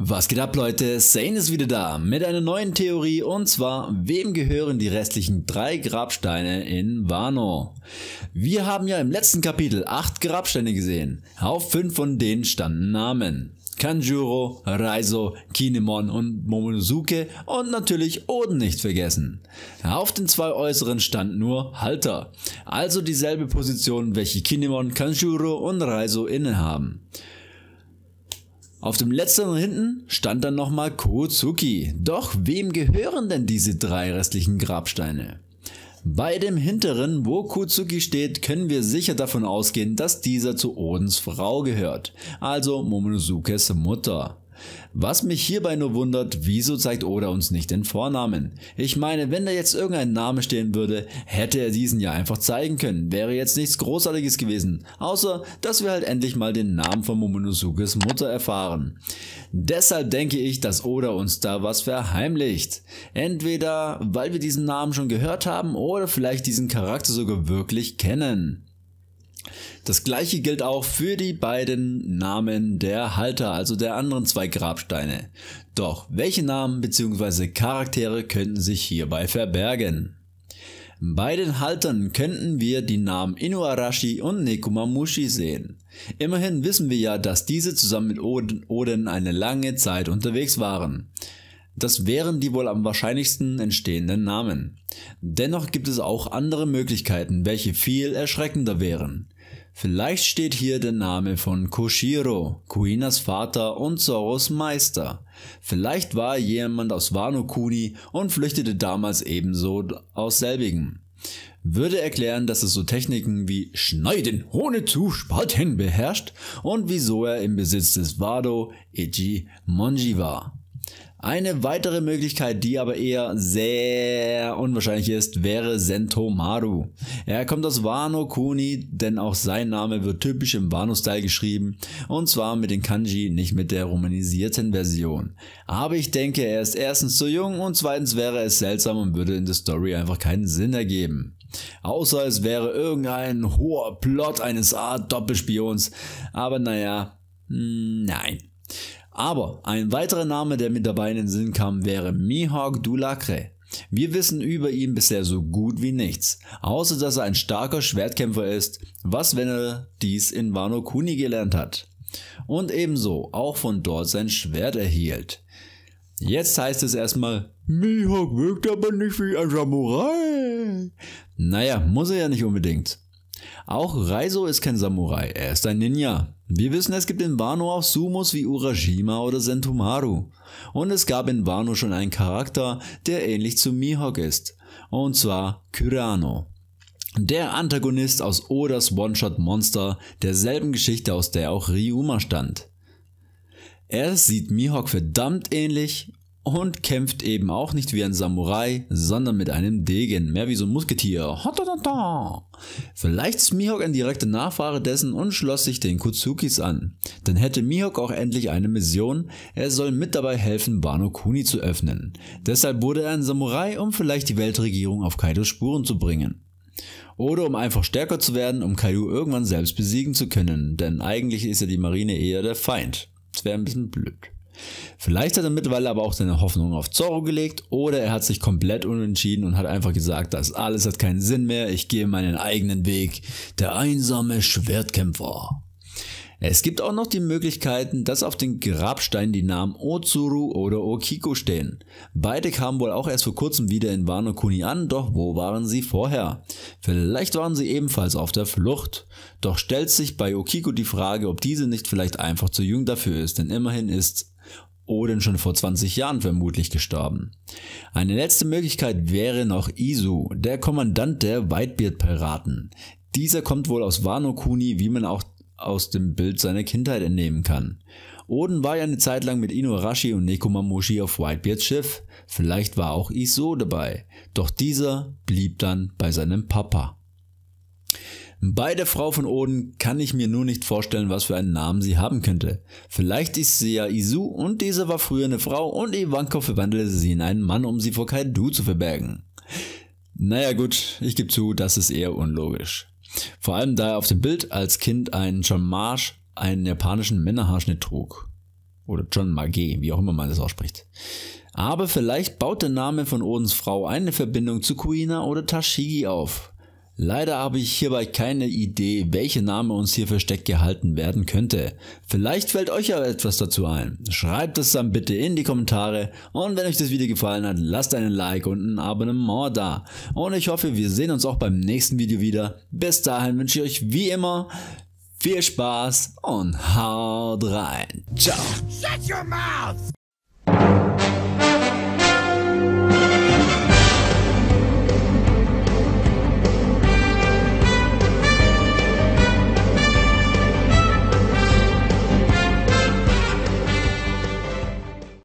Was geht ab Leute, Zane ist wieder da mit einer neuen Theorie und zwar, wem gehören die restlichen drei Grabsteine in Wano? Wir haben ja im letzten Kapitel acht Grabsteine gesehen, auf fünf von denen standen Namen. Kanjuro, Raizo, Kinemon und Momonosuke und natürlich Oden nicht vergessen. Auf den zwei äußeren stand nur Halter, also dieselbe Position welche Kinemon, Kanjuro und Raizo innehaben. Auf dem letzteren hinten stand dann nochmal Kozuki. Doch wem gehören denn diese drei restlichen Grabsteine? Bei dem hinteren, wo Kozuki steht, können wir sicher davon ausgehen, dass dieser zu Odens Frau gehört, also Momonozukes Mutter. Was mich hierbei nur wundert, wieso zeigt Oda uns nicht den Vornamen? Ich meine, wenn da jetzt irgendein Name stehen würde, hätte er diesen ja einfach zeigen können, wäre jetzt nichts großartiges gewesen, außer dass wir halt endlich mal den Namen von Momonosukes Mutter erfahren. Deshalb denke ich, dass Oda uns da was verheimlicht. Entweder weil wir diesen Namen schon gehört haben oder vielleicht diesen Charakter sogar wirklich kennen. Das gleiche gilt auch für die beiden Namen der Halter, also der anderen zwei Grabsteine. Doch welche Namen bzw. Charaktere könnten sich hierbei verbergen? Bei den Haltern könnten wir die Namen Inuarashi und Nekomamushi sehen. Immerhin wissen wir ja, dass diese zusammen mit Oden eine lange Zeit unterwegs waren. Das wären die wohl am wahrscheinlichsten entstehenden Namen. Dennoch gibt es auch andere Möglichkeiten, welche viel erschreckender wären. Vielleicht steht hier der Name von Koshiro, Kuinas Vater und Soros Meister. Vielleicht war er jemand aus Wano Kuni und flüchtete damals ebenso aus selbigen. Würde erklären, dass er so Techniken wie Schneiden ohne zu spalten beherrscht und wieso er im Besitz des Wado Eji Monji war. Eine weitere Möglichkeit, die aber eher sehr unwahrscheinlich ist, wäre Sento Maru. Er kommt aus Wano Kuni, denn auch sein Name wird typisch im Wano-Style geschrieben und zwar mit den Kanji, nicht mit der romanisierten Version. Aber ich denke, er ist erstens zu jung und zweitens wäre es seltsam und würde in der Story einfach keinen Sinn ergeben. Außer es wäre irgendein hoher Plot eines Art Doppelspions, aber naja, hm, nein. Aber ein weiterer Name, der mit dabei in den Sinn kam, wäre Mihawk Dulacre. Wir wissen über ihn bisher so gut wie nichts, außer dass er ein starker Schwertkämpfer ist, was wenn er dies in Wano Kuni gelernt hat. Und ebenso auch von dort sein Schwert erhielt. Jetzt heißt es erstmal, Mihawk wirkt aber nicht wie ein Samurai. Naja, muss er ja nicht unbedingt. Auch Raizo ist kein Samurai, er ist ein Ninja. Wir wissen, es gibt in Wano auch Sumos wie Urashima oder Sentomaru. Und es gab in Wano schon einen Charakter, der ähnlich zu Mihawk ist. Und zwar Kyrano. Der Antagonist aus Odas One-Shot Monster, derselben Geschichte, aus der auch Ryuma stammt. Er sieht Mihawk verdammt ähnlich und kämpft eben auch nicht wie ein Samurai, sondern mit einem Degen, mehr wie so ein Musketier. Vielleicht ist Mihawk ein direkter Nachfahre dessen und schloss sich den Kutsukis an. Dann hätte Mihawk auch endlich eine Mission, er soll mit dabei helfen, Wano Kuni zu öffnen. Deshalb wurde er ein Samurai, um vielleicht die Weltregierung auf Kaidos Spuren zu bringen. Oder um einfach stärker zu werden, um Kaido irgendwann selbst besiegen zu können, denn eigentlich ist ja die Marine eher der Feind. Das wäre ein bisschen blöd. Vielleicht hat er mittlerweile aber auch seine Hoffnung auf Zorro gelegt oder er hat sich komplett unentschieden und hat einfach gesagt, das alles hat keinen Sinn mehr, ich gehe meinen eigenen Weg. Der einsame Schwertkämpfer. Es gibt auch noch die Möglichkeiten, dass auf den Grabsteinen die Namen Ozuru oder Okiko stehen. Beide kamen wohl auch erst vor kurzem wieder in Wano Kuni an, doch wo waren sie vorher? Vielleicht waren sie ebenfalls auf der Flucht. Doch stellt sich bei Okiko die Frage, ob diese nicht vielleicht einfach zu jung dafür ist, denn immerhin ist Odin schon vor 20 Jahren vermutlich gestorben. Eine letzte Möglichkeit wäre noch Isu, der Kommandant der Whitebeard-Piraten. Dieser kommt wohl aus Wano Kuni, wie man auch aus dem Bild seiner Kindheit entnehmen kann. Oden war ja eine Zeit lang mit Inuarashi und Nekomamushi auf Whitebeards Schiff. Vielleicht war auch Iso dabei. Doch dieser blieb dann bei seinem Papa. Bei der Frau von Oden kann ich mir nur nicht vorstellen, was für einen Namen sie haben könnte. Vielleicht ist sie ja Isu und diese war früher eine Frau und Ivankov verwandelte sie in einen Mann, um sie vor Kaidu zu verbergen. Naja gut, ich gebe zu, das ist eher unlogisch. Vor allem da er auf dem Bild als Kind einen John Marsh, einen japanischen Männerhaarschnitt trug. Oder John Mage, wie auch immer man das ausspricht. Aber vielleicht baut der Name von Odens Frau eine Verbindung zu Kuina oder Tashigi auf. Leider habe ich hierbei keine Idee, welche Name uns hier versteckt gehalten werden könnte. Vielleicht fällt euch ja etwas dazu ein. Schreibt es dann bitte in die Kommentare und wenn euch das Video gefallen hat, lasst einen Like und ein Abonnement da. Und ich hoffe, wir sehen uns auch beim nächsten Video wieder. Bis dahin wünsche ich euch wie immer viel Spaß und haut rein. Ciao.